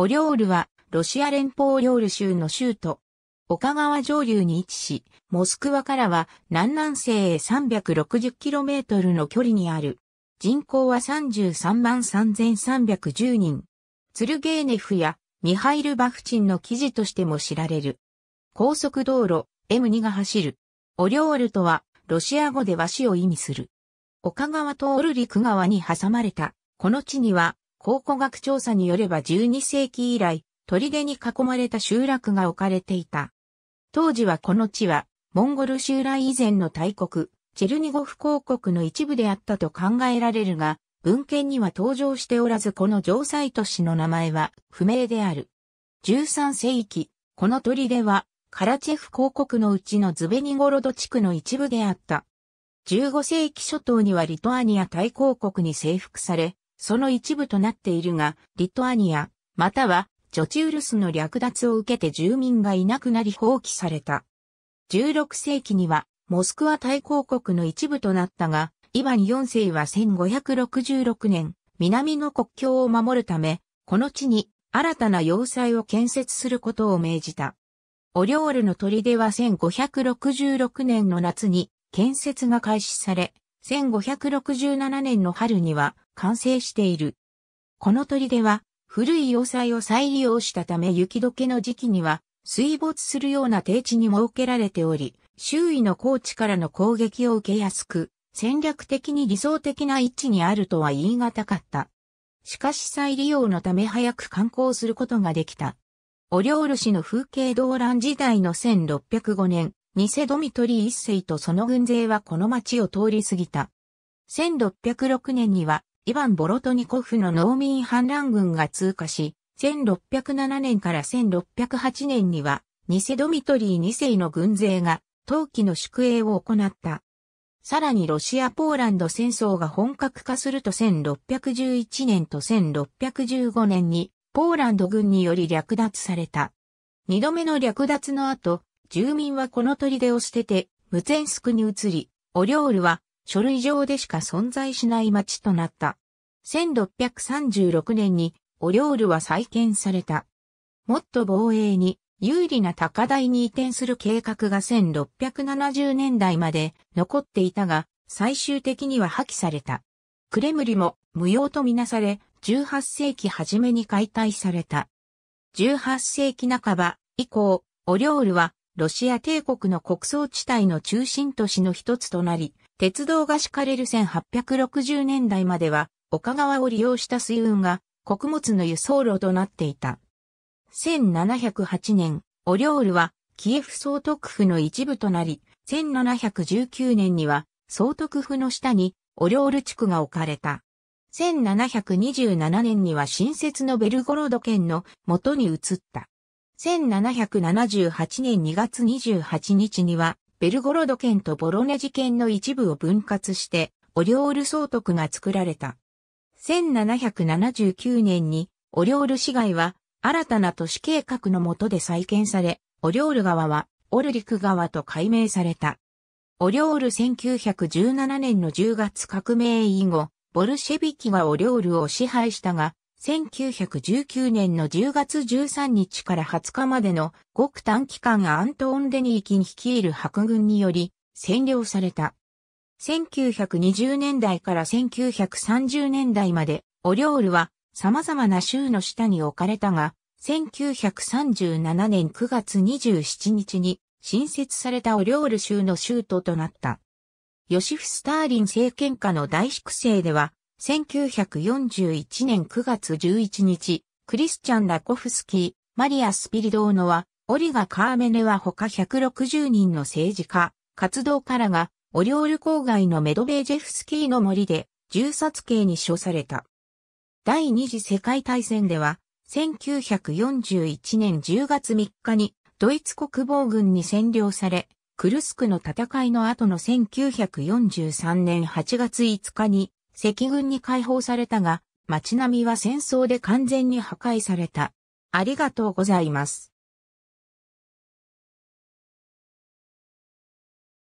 オリョールは、ロシア連邦オリョール州の州都、岡川上流に位置し、モスクワからは南南西へ 360km の距離にある。人口は33万3310人。ツルゲーネフやミハイル・バフチンの記事としても知られる。高速道路 M2 が走る。オリョールとは、ロシア語で和紙を意味する。岡川とオルリク川に挟まれた、この地には、考古学調査によれば12世紀以来、砦に囲まれた集落が置かれていた。当時はこの地は、モンゴル襲来以前の大国、チェルニゴフ公国の一部であったと考えられるが、文献には登場しておらずこの城塞都市の名前は不明である。13世紀、この砦は、カラチェフ公国のうちのズベニゴロド地区の一部であった。15世紀初頭にはリトアニア大公国に征服され、その一部となっているが、リトアニア、または、ジョチウルスの略奪を受けて住民がいなくなり放棄された。16世紀には、モスクワ大公国の一部となったが、イヴァン4世は1566年、南の国境を守るため、この地に新たな要塞を建設することを命じた。オリオールの砦は1566年の夏に建設が開始され、1567年の春には完成している。この砦は古い要塞を再利用したため雪解けの時期には水没するような低地に設けられており、周囲の高地からの攻撃を受けやすく、戦略的に理想的な位置にあるとは言い難かった。しかし再利用のため早く観光することができた。お料理師の風景動乱時代の1605年、ニセドミトリー一世とその軍勢はこの町を通り過ぎた。1606年にはイヴァン・ボロトニコフの農民反乱軍が通過し、1607年から1608年には、ニセドミトリー2世の軍勢が、陶器の宿営を行った。さらにロシア・ポーランド戦争が本格化すると1611年と1615年に、ポーランド軍により略奪された。二度目の略奪の後、住民はこの砦を捨てて、ムツェンスクに移り、オリョールは書類上でしか存在しない町となった。1636年に、オリョールは再建された。もっと防衛に、有利な高台に移転する計画が1670年代まで残っていたが、最終的には破棄された。クレムリも無用とみなされ、18世紀初めに解体された。18世紀半ば以降、オリョールはロシア帝国の国葬地帯の中心都市の一つとなり、鉄道が敷かれる1860年代までは、岡川を利用した水運が穀物の輸送路となっていた。1708年、オリオールはキエフ総督府の一部となり、1719年には総督府の下にオリオール地区が置かれた。1727年には新設のベルゴロド県の元に移った。1778年2月28日にはベルゴロド県とボロネジ県の一部を分割して、オリオール総督が作られた。1779年に、オリオール市街は、新たな都市計画の下で再建され、オリオール側は、オルリク側と改名された。オリオール1917年の10月革命以後、ボルシェビキがオリオールを支配したが、1919年の10月13日から20日までのごく短期間アントーン・デニーキン率いる白軍により占領された。1920年代から1930年代までオリオールは様々な州の下に置かれたが、1937年9月27日に新設されたオリオール州の州都となった。ヨシフ・スターリン政権下の大粛清では、1941年9月11日、クリスチャン・ラコフスキー、マリア・スピリドーノは、オリガ・カーメネは他160人の政治家、活動家らが、オリオール郊外のメドベージェフスキーの森で、銃殺刑に処された。第二次世界大戦では、1941年10月3日に、ドイツ国防軍に占領され、クルスクの戦いの後の1943年8月5日に、赤軍に解放されたが、街並みは戦争で完全に破壊された。ありがとうございます。